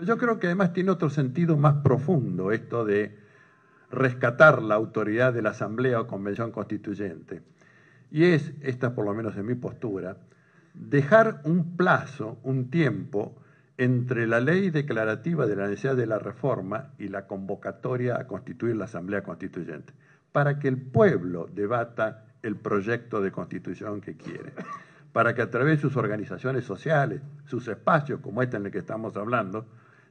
Yo creo que además tiene otro sentido más profundo esto de rescatar la autoridad de la Asamblea o Convención Constituyente. Y es, esta por lo menos en mi postura, dejar un plazo, un tiempo, entre la ley declarativa de la necesidad de la reforma y la convocatoria a constituir la Asamblea Constituyente, para que el pueblo debata el proyecto de constitución que quiere, para que a través de sus organizaciones sociales, sus espacios como este en el que estamos hablando,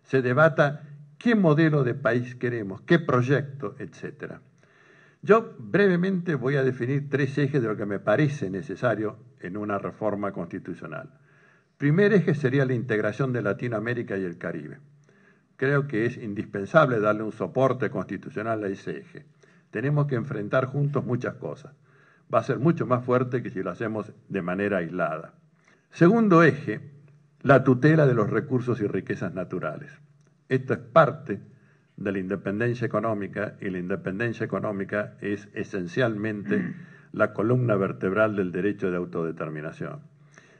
se debata qué modelo de país queremos, qué proyecto, etc. Yo brevemente voy a definir tres ejes de lo que me parece necesario en una reforma constitucional. Primer eje sería la integración de Latinoamérica y el Caribe. Creo que es indispensable darle un soporte constitucional a ese eje. Tenemos que enfrentar juntos muchas cosas. Va a ser mucho más fuerte que si lo hacemos de manera aislada. Segundo eje la tutela de los recursos y riquezas naturales. Esto es parte de la independencia económica y la independencia económica es esencialmente mm. la columna vertebral del derecho de autodeterminación.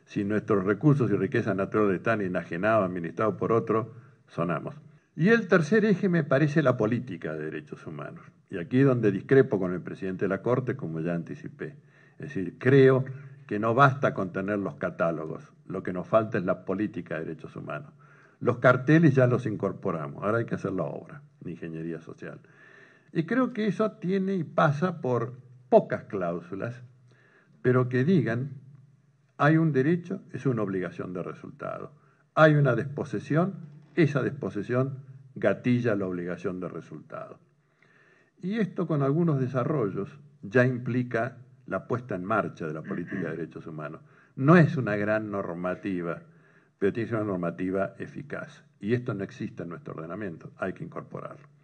Si nuestros recursos y riquezas naturales están enajenados, administrados por otro, sonamos. Y el tercer eje me parece la política de derechos humanos. Y aquí es donde discrepo con el presidente de la Corte, como ya anticipé. Es decir, creo que no basta con tener los catálogos, lo que nos falta es la política de derechos humanos. Los carteles ya los incorporamos, ahora hay que hacer la obra la ingeniería social. Y creo que eso tiene y pasa por pocas cláusulas, pero que digan, hay un derecho, es una obligación de resultado. Hay una desposesión, esa desposesión gatilla la obligación de resultado. Y esto con algunos desarrollos ya implica la puesta en marcha de la política de derechos humanos. No es una gran normativa, pero tiene que ser una normativa eficaz. Y esto no existe en nuestro ordenamiento, hay que incorporarlo.